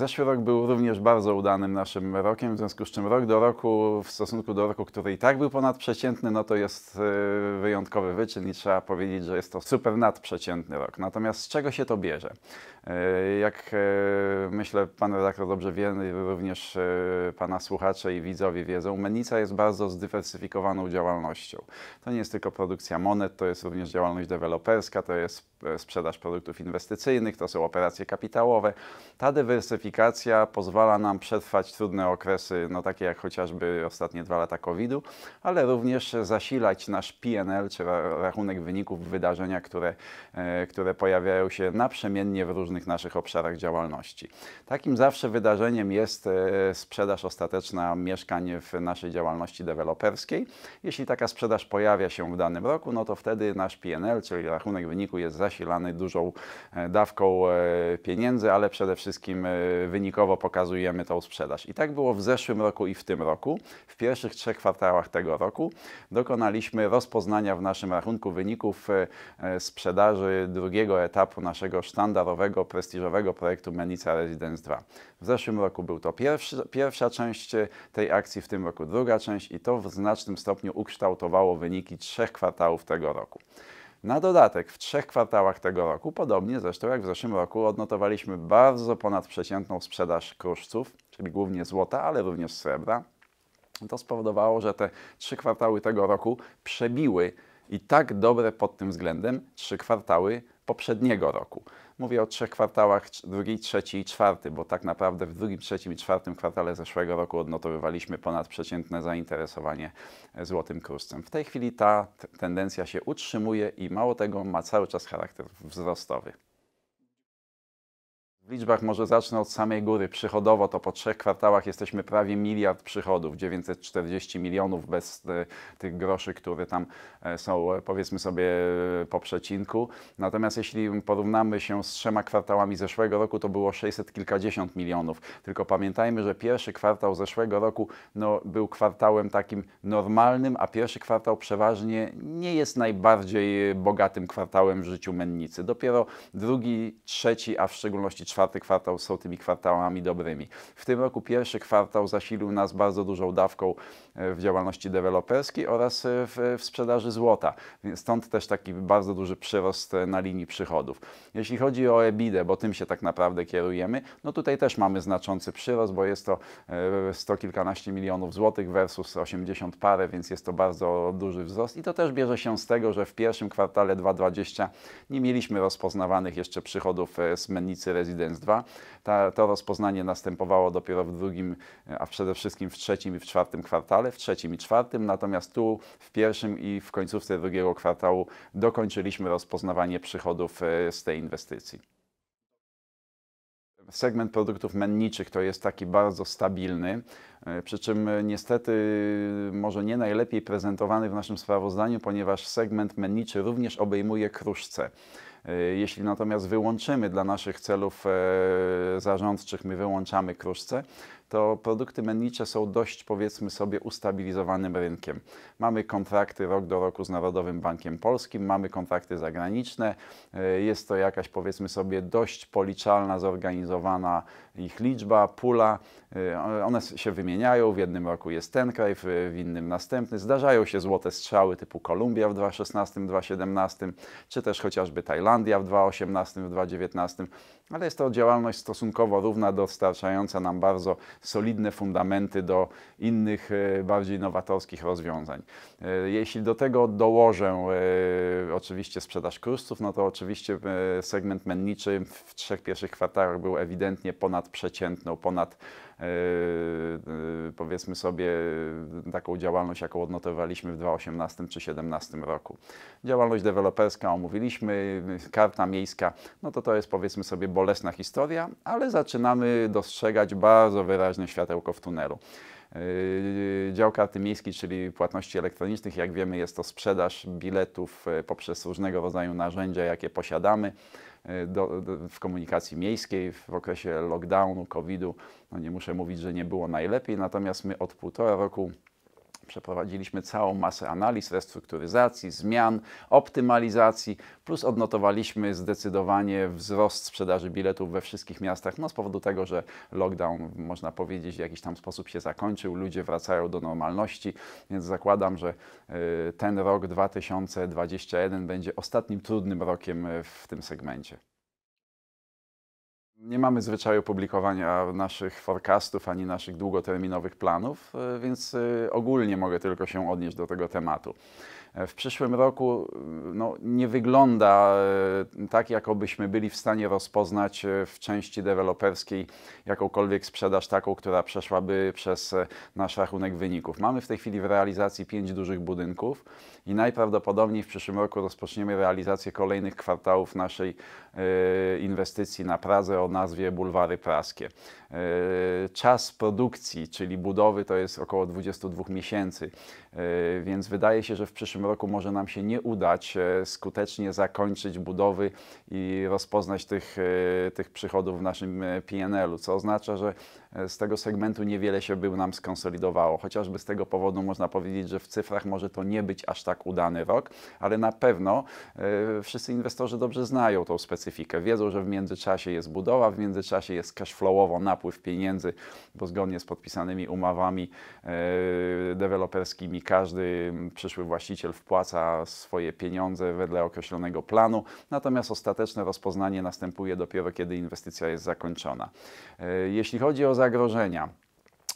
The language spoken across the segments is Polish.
Zeszły rok był również bardzo udanym naszym rokiem, w związku z czym rok do roku w stosunku do roku, który i tak był ponadprzeciętny, no to jest y, wyjątkowy wyczyn i trzeba powiedzieć, że jest to super nadprzeciętny rok. Natomiast z czego się to bierze? Y, jak y, myślę, pan redaktor dobrze wie, no również pana słuchacze i widzowie wiedzą, Menica jest bardzo zdywersyfikowaną działalnością. To nie jest tylko produkcja monet, to jest również działalność deweloperska, to jest e, sprzedaż produktów inwestycyjnych, to są operacje kapitałowe. Ta dywersyfikacja Dywersyfikacja pozwala nam przetrwać trudne okresy, no takie jak chociażby ostatnie dwa lata COVID-u, ale również zasilać nasz PNL, czy rachunek wyników wydarzenia, które, e, które pojawiają się naprzemiennie w różnych naszych obszarach działalności. Takim zawsze wydarzeniem jest e, sprzedaż ostateczna mieszkań w naszej działalności deweloperskiej. Jeśli taka sprzedaż pojawia się w danym roku, no to wtedy nasz PNL, czyli rachunek wyniku jest zasilany dużą e, dawką pieniędzy, ale przede wszystkim wynikowo pokazujemy tą sprzedaż. I tak było w zeszłym roku i w tym roku. W pierwszych trzech kwartałach tego roku dokonaliśmy rozpoznania w naszym rachunku wyników e, e, sprzedaży drugiego etapu naszego sztandarowego, prestiżowego projektu Menica Residence 2. W zeszłym roku był to pierwszy, pierwsza część e, tej akcji, w tym roku druga część i to w znacznym stopniu ukształtowało wyniki trzech kwartałów tego roku. Na dodatek w trzech kwartałach tego roku, podobnie zresztą jak w zeszłym roku, odnotowaliśmy bardzo ponadprzeciętną sprzedaż kruszców, czyli głównie złota, ale również srebra. To spowodowało, że te trzy kwartały tego roku przebiły i tak dobre pod tym względem trzy kwartały poprzedniego roku. Mówię o trzech kwartałach, drugi, trzeci i czwarty, bo tak naprawdę w drugim, trzecim i czwartym kwartale zeszłego roku odnotowywaliśmy ponadprzeciętne zainteresowanie e, złotym kruszcem. W tej chwili ta tendencja się utrzymuje i mało tego ma cały czas charakter wzrostowy. W liczbach może zacznę od samej góry. Przychodowo to po trzech kwartałach jesteśmy prawie miliard przychodów, 940 milionów bez e, tych groszy, które tam e, są, e, powiedzmy sobie, po przecinku. Natomiast jeśli porównamy się z trzema kwartałami zeszłego roku, to było 600 kilkadziesiąt milionów. Tylko pamiętajmy, że pierwszy kwartał zeszłego roku no, był kwartałem takim normalnym, a pierwszy kwartał przeważnie nie jest najbardziej bogatym kwartałem w życiu mennicy. Dopiero drugi, trzeci, a w szczególności czwarty czwarty kwartał są tymi kwartałami dobrymi. W tym roku pierwszy kwartał zasilił nas bardzo dużą dawką w działalności deweloperskiej oraz e, w, w sprzedaży złota. Stąd też taki bardzo duży przyrost e, na linii przychodów. Jeśli chodzi o EBIDę, e, bo tym się tak naprawdę kierujemy, no tutaj też mamy znaczący przyrost, bo jest to sto kilkanaście milionów złotych versus 80 parę, więc jest to bardzo duży wzrost i to też bierze się z tego, że w pierwszym kwartale 2020 nie mieliśmy rozpoznawanych jeszcze przychodów z mennicy Residence 2. Ta, to rozpoznanie następowało dopiero w drugim, a przede wszystkim w trzecim i w czwartym kwartale, w trzecim i czwartym, natomiast tu w pierwszym i w końcówce drugiego kwartału dokończyliśmy rozpoznawanie przychodów e, z tej inwestycji segment produktów menniczych to jest taki bardzo stabilny, e, przy czym e, niestety może nie najlepiej prezentowany w naszym sprawozdaniu, ponieważ segment menniczy również obejmuje kruszce. Jeśli natomiast wyłączymy dla naszych celów zarządczych, my wyłączamy kruszce, to produkty mennicze są dość, powiedzmy sobie, ustabilizowanym rynkiem. Mamy kontrakty rok do roku z Narodowym Bankiem Polskim, mamy kontrakty zagraniczne, e, jest to jakaś, powiedzmy sobie, dość policzalna, zorganizowana ich liczba, pula. E, one się wymieniają, w jednym roku jest ten kraj, w innym następny. Zdarzają się złote strzały typu Kolumbia w 2016, 2017, czy też chociażby Tajlandia w 2018, w 2019 ale jest to działalność stosunkowo równa, dostarczająca nam bardzo solidne fundamenty do innych, e, bardziej nowatorskich rozwiązań. E, jeśli do tego dołożę e, oczywiście sprzedaż kursów, no to oczywiście segment menniczy w trzech pierwszych kwartałach był ewidentnie ponad przeciętną, ponad Yy, yy, powiedzmy sobie yy, taką działalność, jaką odnotowaliśmy w 2018 czy 2017 roku. Działalność deweloperska omówiliśmy, karta miejska, no to to jest powiedzmy sobie bolesna historia, ale zaczynamy dostrzegać bardzo wyraźne światełko w tunelu. Dział karty miejskiej, czyli płatności elektronicznych, jak wiemy, jest to sprzedaż biletów poprzez różnego rodzaju narzędzia, jakie posiadamy. E, do, do, w komunikacji miejskiej w okresie lockdownu, COVID-u. No nie muszę mówić, że nie było najlepiej, natomiast my od półtora roku Przeprowadziliśmy całą masę analiz, restrukturyzacji, zmian, optymalizacji, plus odnotowaliśmy zdecydowanie wzrost sprzedaży biletów we wszystkich miastach, no z powodu tego, że lockdown, można powiedzieć, w jakiś tam sposób się zakończył, ludzie wracają do normalności, więc zakładam, że y, ten rok 2021 będzie ostatnim trudnym rokiem y, w tym segmencie. Nie mamy zwyczaju publikowania naszych forecastów ani naszych długoterminowych planów, e, więc e, ogólnie mogę tylko się odnieść do tego tematu. E, w przyszłym roku no, nie wygląda tak, jakobyśmy byli w stanie rozpoznać w części deweloperskiej jakąkolwiek sprzedaż taką, która przeszłaby przez nasz rachunek wyników. Mamy w tej chwili w realizacji pięć dużych budynków i najprawdopodobniej w przyszłym roku rozpoczniemy realizację kolejnych kwartałów naszej inwestycji na Pradze nazwie Bulwary Praskie. E, czas produkcji, czyli budowy, to jest około 22 miesięcy, e, więc wydaje się, że w przyszłym roku może nam się nie udać e, skutecznie zakończyć budowy i rozpoznać tych, tych przychodów w naszym PNL-u, co oznacza, że E, z tego segmentu niewiele się był nam skonsolidowało. Chociażby z tego powodu można powiedzieć, że w cyfrach może to nie być aż tak udany rok, ale na pewno e, wszyscy inwestorzy dobrze znają tą specyfikę. Wiedzą, że w międzyczasie jest budowa, w międzyczasie jest cashflowowo napływ pieniędzy, bo zgodnie z podpisanymi umowami e, deweloperskimi każdy przyszły właściciel wpłaca swoje pieniądze wedle określonego planu, natomiast ostateczne rozpoznanie następuje dopiero kiedy inwestycja jest zakończona. Jeśli chodzi o zagrożenia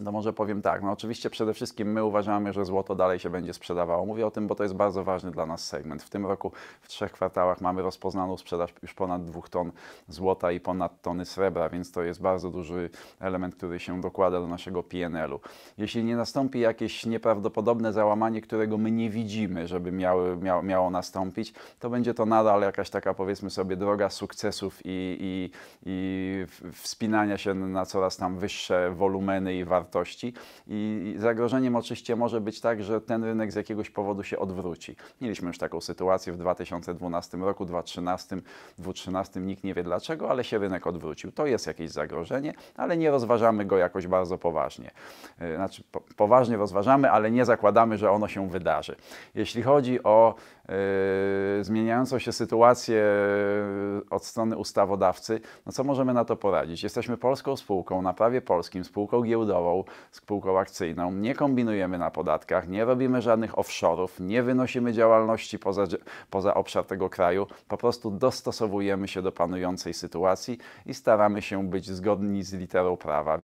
to no może powiem tak, no oczywiście przede wszystkim my uważamy, że złoto dalej się będzie sprzedawało. Mówię o tym, bo to jest bardzo ważny dla nas segment. W tym roku w trzech kwartałach mamy rozpoznaną sprzedaż już ponad dwóch ton złota i ponad tony srebra, więc to jest bardzo duży element, który się dokłada do naszego PNL-u. Jeśli nie nastąpi jakieś nieprawdopodobne załamanie, którego my nie widzimy, żeby miały, miało, miało nastąpić, to będzie to nadal jakaś taka powiedzmy sobie droga sukcesów i, i, i wspinania się na coraz tam wyższe wolumeny i wartości wartości i zagrożeniem oczywiście może być tak, że ten rynek z jakiegoś powodu się odwróci. Mieliśmy już taką sytuację w 2012 roku, 2013, 2013, nikt nie wie dlaczego, ale się rynek odwrócił. To jest jakieś zagrożenie, ale nie rozważamy go jakoś bardzo poważnie. E, znaczy po, poważnie rozważamy, ale nie zakładamy, że ono się wydarzy. Jeśli chodzi o yy, zmieniającą się sytuację e, od strony ustawodawcy, no co możemy na to poradzić? Jesteśmy polską spółką, na prawie polskim, spółką giełdową, kapitałową, spółką akcyjną, nie kombinujemy na podatkach, nie robimy żadnych offshore'ów, nie wynosimy działalności poza, poza obszar tego kraju, po prostu dostosowujemy się do panującej sytuacji i staramy się być zgodni z literą prawa.